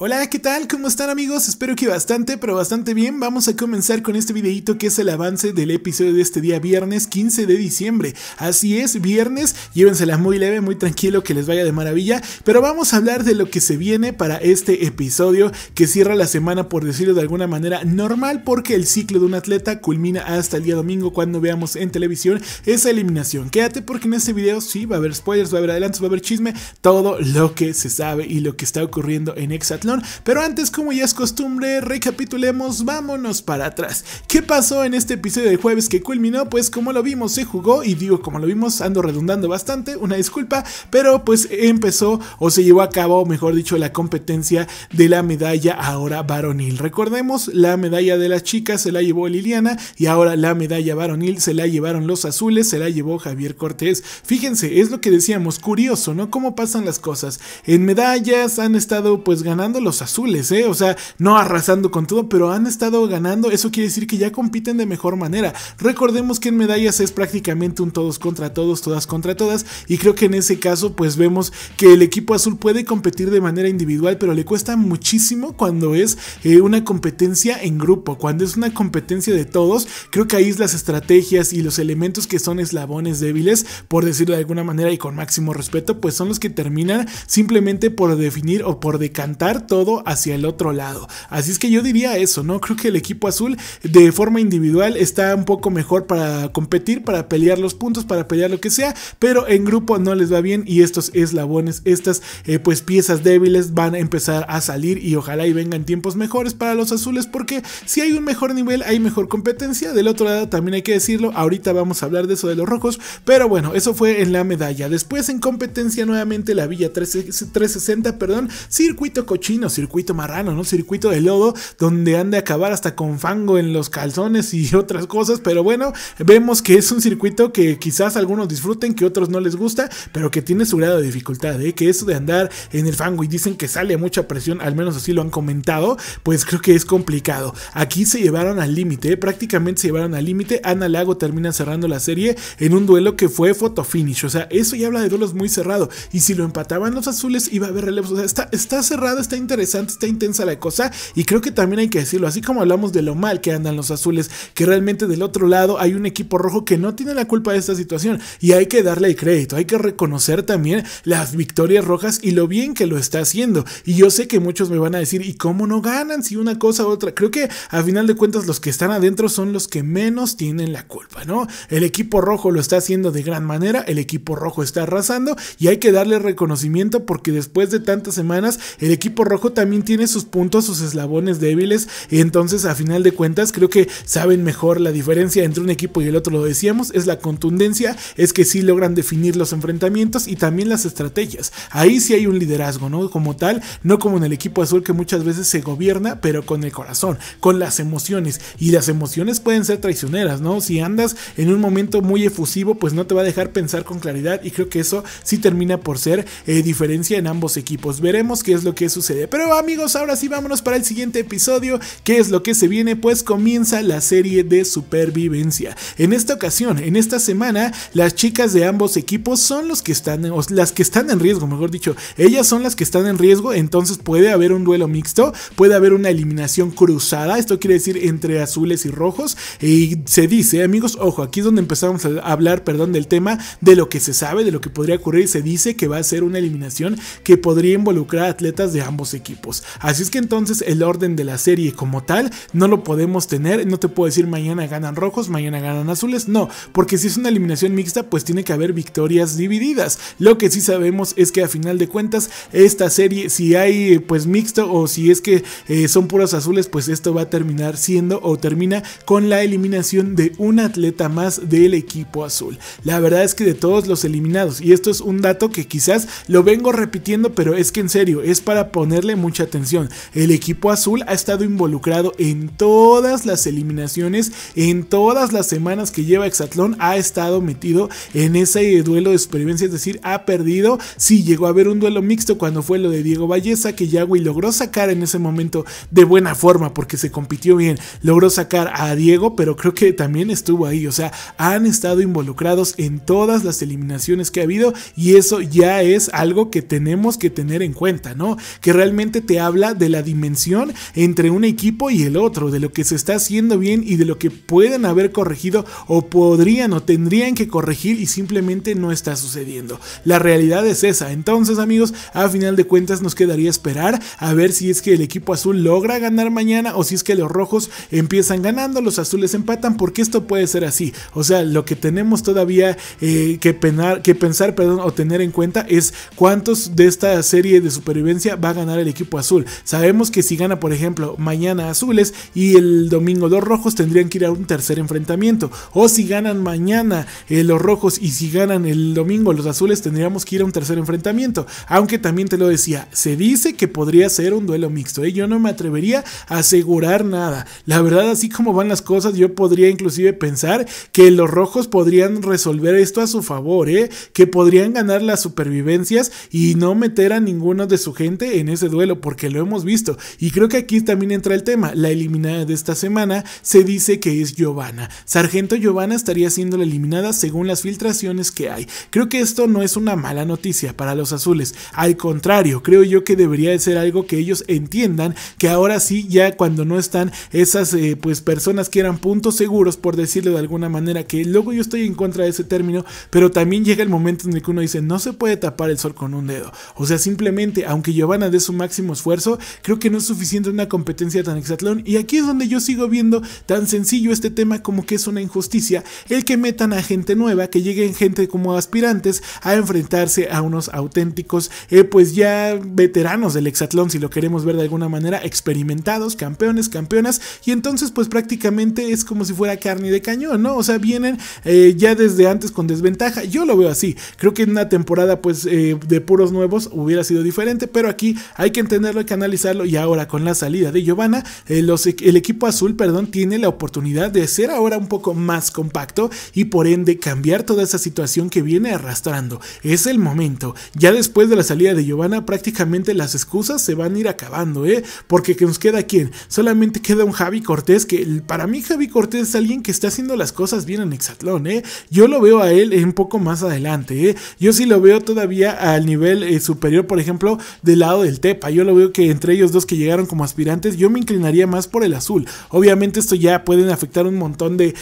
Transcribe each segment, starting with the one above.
Hola, ¿qué tal? ¿Cómo están amigos? Espero que bastante, pero bastante bien. Vamos a comenzar con este videito que es el avance del episodio de este día, viernes 15 de diciembre. Así es, viernes, llévensela muy leve, muy tranquilo, que les vaya de maravilla. Pero vamos a hablar de lo que se viene para este episodio que cierra la semana, por decirlo de alguna manera normal, porque el ciclo de un atleta culmina hasta el día domingo cuando veamos en televisión esa eliminación. Quédate porque en este video sí va a haber spoilers, va a haber adelantos, va a haber chisme, todo lo que se sabe y lo que está ocurriendo en atleta pero antes como ya es costumbre, recapitulemos, vámonos para atrás. ¿Qué pasó en este episodio de jueves que culminó? Pues como lo vimos, se jugó y digo como lo vimos, ando redundando bastante, una disculpa, pero pues empezó o se llevó a cabo, mejor dicho, la competencia de la medalla ahora varonil. Recordemos, la medalla de las chicas se la llevó Liliana y ahora la medalla varonil se la llevaron los azules, se la llevó Javier Cortés. Fíjense, es lo que decíamos, curioso, ¿no? Cómo pasan las cosas. En medallas han estado pues ganando los azules, ¿eh? O sea, no arrasando con todo, pero han estado ganando. Eso quiere decir que ya compiten de mejor manera. Recordemos que en medallas es prácticamente un todos contra todos, todas contra todas. Y creo que en ese caso, pues vemos que el equipo azul puede competir de manera individual, pero le cuesta muchísimo cuando es eh, una competencia en grupo. Cuando es una competencia de todos, creo que ahí es las estrategias y los elementos que son eslabones débiles, por decirlo de alguna manera y con máximo respeto, pues son los que terminan simplemente por definir o por decantar todo hacia el otro lado. Así es que yo diría eso, ¿no? Creo que el equipo azul de forma individual está un poco mejor para competir, para pelear los puntos, para pelear lo que sea, pero en grupo no les va bien y estos eslabones, estas eh, pues piezas débiles van a empezar a salir y ojalá y vengan tiempos mejores para los azules porque si hay un mejor nivel hay mejor competencia. Del otro lado también hay que decirlo, ahorita vamos a hablar de eso de los rojos, pero bueno, eso fue en la medalla. Después en competencia nuevamente la Villa 360, perdón, circuito cochino circuito marrano, ¿no? Circuito de lodo, donde han de acabar hasta con fango en los calzones y otras cosas, pero bueno, vemos que es un circuito que quizás algunos disfruten, que otros no les gusta, pero que tiene su grado de dificultad, ¿eh? Que eso de andar en el fango y dicen que sale mucha presión, al menos así lo han comentado, pues creo que es complicado. Aquí se llevaron al límite, ¿eh? prácticamente se llevaron al límite. Ana Lago termina cerrando la serie en un duelo que fue photo finish, o sea, eso ya habla de duelos muy cerrado. Y si lo empataban los azules, iba a haber relevos, o sea, está, está cerrado, está en interesante, está intensa la cosa y creo que también hay que decirlo, así como hablamos de lo mal que andan los azules, que realmente del otro lado hay un equipo rojo que no tiene la culpa de esta situación y hay que darle crédito, hay que reconocer también las victorias rojas y lo bien que lo está haciendo. Y yo sé que muchos me van a decir, ¿y cómo no ganan si una cosa u otra? Creo que a final de cuentas los que están adentro son los que menos tienen la culpa, ¿no? El equipo rojo lo está haciendo de gran manera, el equipo rojo está arrasando y hay que darle reconocimiento porque después de tantas semanas el equipo Rojo también tiene sus puntos, sus eslabones débiles. Y entonces, a final de cuentas, creo que saben mejor la diferencia entre un equipo y el otro, lo decíamos, es la contundencia, es que sí logran definir los enfrentamientos y también las estrategias. Ahí sí hay un liderazgo, ¿no? Como tal, no como en el equipo azul que muchas veces se gobierna, pero con el corazón, con las emociones. Y las emociones pueden ser traicioneras, ¿no? Si andas en un momento muy efusivo, pues no te va a dejar pensar con claridad y creo que eso sí termina por ser eh, diferencia en ambos equipos. Veremos qué es lo que sucede pero amigos, ahora sí vámonos para el siguiente episodio. ¿Qué es lo que se viene? Pues comienza la serie de supervivencia. En esta ocasión, en esta semana, las chicas de ambos equipos son los que están, las que están en riesgo, mejor dicho, ellas son las que están en riesgo, entonces puede haber un duelo mixto, puede haber una eliminación cruzada, esto quiere decir entre azules y rojos, y se dice, amigos, ojo, aquí es donde empezamos a hablar, perdón, del tema de lo que se sabe, de lo que podría ocurrir, se dice que va a ser una eliminación que podría involucrar a atletas de ambos equipos. Así es que entonces el orden de la serie como tal no lo podemos tener, no te puedo decir mañana ganan rojos, mañana ganan azules, no, porque si es una eliminación mixta pues tiene que haber victorias divididas. Lo que sí sabemos es que a final de cuentas esta serie si hay pues mixto o si es que eh, son puros azules pues esto va a terminar siendo o termina con la eliminación de un atleta más del equipo azul. La verdad es que de todos los eliminados y esto es un dato que quizás lo vengo repitiendo pero es que en serio es para poner mucha atención. El equipo azul ha estado involucrado en todas las eliminaciones, en todas las semanas que lleva exatlón ha estado metido en ese duelo de experiencia, es decir, ha perdido. Si, llegó a haber un duelo mixto cuando fue lo de Diego Valleza, que Yagui logró sacar en ese momento de buena forma porque se compitió bien. Logró sacar a Diego, pero creo que también estuvo ahí. O sea, han estado involucrados en todas las eliminaciones que ha habido y eso ya es algo que tenemos que tener en cuenta, ¿no? Que realmente realmente te habla de la dimensión entre un equipo y el otro, de lo que se está haciendo bien y de lo que pueden haber corregido o podrían o tendrían que corregir y simplemente no está sucediendo. La realidad es esa. Entonces amigos, a final de cuentas nos quedaría esperar a ver si es que el equipo azul logra ganar mañana o si es que los rojos empiezan ganando, los azules empatan, porque esto puede ser así. O sea, lo que tenemos todavía eh, que, que pensar perdón, o tener en cuenta es cuántos de esta serie de supervivencia va a ganar el equipo azul. Sabemos que si gana, por ejemplo, mañana azules y el domingo los rojos, tendrían que ir a un tercer enfrentamiento. O si ganan mañana eh, los rojos y si ganan el domingo los azules, tendríamos que ir a un tercer enfrentamiento. Aunque también te lo decía, se dice que podría ser un duelo mixto. ¿eh? Yo no me atrevería a asegurar nada. La verdad, así como van las cosas, yo podría inclusive pensar que los rojos podrían resolver esto a su favor, ¿eh? que podrían ganar las supervivencias y no meter a ninguno de su gente en ese duelo porque lo hemos visto. Y creo que aquí también entra el tema. La eliminada de esta semana se dice que es Giovanna. Sargento Giovanna estaría siendo la eliminada según las filtraciones que hay. Creo que esto no es una mala noticia para los azules. Al contrario, creo yo que debería de ser algo que ellos entiendan que ahora sí, ya cuando no están esas eh, pues personas que eran puntos seguros, por decirlo de alguna manera, que luego yo estoy en contra de ese término, pero también llega el momento en el que uno dice, no se puede tapar el sol con un dedo. O sea, simplemente, aunque Giovanna de su máximo esfuerzo, creo que no es suficiente una competencia tan exatlón. Y aquí es donde yo sigo viendo tan sencillo este tema como que es una injusticia el que metan a gente nueva, que lleguen gente como aspirantes a enfrentarse a unos auténticos, eh, pues ya veteranos del hexatlón, si lo queremos ver de alguna manera, experimentados, campeones, campeonas, y entonces pues prácticamente es como si fuera carne de cañón, ¿no? O sea, vienen eh, ya desde antes con desventaja, yo lo veo así, creo que en una temporada pues eh, de puros nuevos hubiera sido diferente, pero aquí hay que entenderlo, hay que analizarlo y ahora con la salida de Giovanna, eh, el equipo azul, perdón, tiene la oportunidad de ser ahora un poco más compacto y por ende cambiar toda esa situación que viene arrastrando. Es el momento. Ya después de la salida de Giovanna, prácticamente las excusas se van a ir acabando, ¿eh? Porque que nos queda quién? Solamente queda un Javi Cortés, que para mí Javi Cortés es alguien que está haciendo las cosas bien en Hexatlón, ¿eh? Yo lo veo a él un poco más adelante, ¿eh? Yo sí lo veo todavía al nivel eh, superior, por ejemplo, del lado del yo lo veo que entre ellos dos que llegaron como aspirantes, yo me inclinaría más por el azul. Obviamente esto ya pueden afectar un montón de,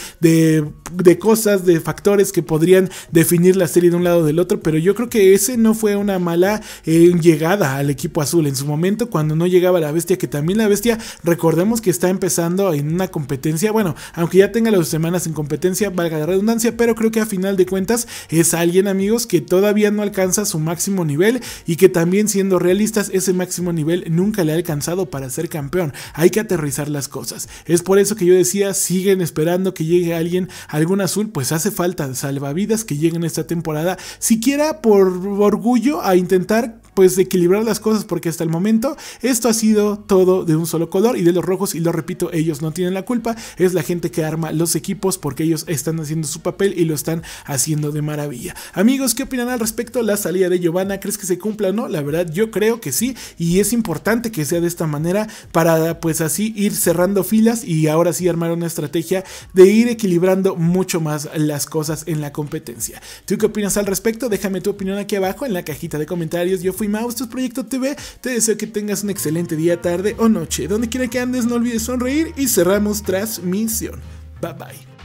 cosas, de factores que podrían definir la serie de un lado o del otro, pero yo creo que ese no fue una mala eh, llegada al equipo azul. En su momento, cuando no llegaba la bestia, que también la bestia, recordemos que está empezando en una competencia, bueno, aunque ya tenga las semanas en competencia, valga la redundancia, pero creo que a final de cuentas es alguien, amigos, que todavía no alcanza su máximo nivel y que también siendo realistas es el máximo nivel nunca le ha alcanzado para ser campeón. Hay que aterrizar las cosas. Es por eso que yo decía, siguen esperando que llegue alguien, algún azul, pues hace falta salvavidas que lleguen esta temporada, siquiera por orgullo a intentar pues equilibrar las cosas porque hasta el momento esto ha sido todo de un solo color y de los rojos y lo repito, ellos no tienen la culpa, es la gente que arma los equipos porque ellos están haciendo su papel y lo están haciendo de maravilla. Amigos, ¿qué opinan al respecto? La salida de Giovanna, ¿crees que se cumpla o no? La verdad, yo creo que sí y es importante que sea de esta manera para pues así ir cerrando filas y ahora sí armar una estrategia de ir equilibrando mucho más las cosas en la competencia. ¿Tú qué opinas al respecto? Déjame tu opinión aquí abajo en la cajita de comentarios. Yo fui este Proyecto TV, te deseo que tengas un excelente día, tarde o noche. Donde quiera que andes, no olvides sonreír y cerramos transmisión. Bye bye.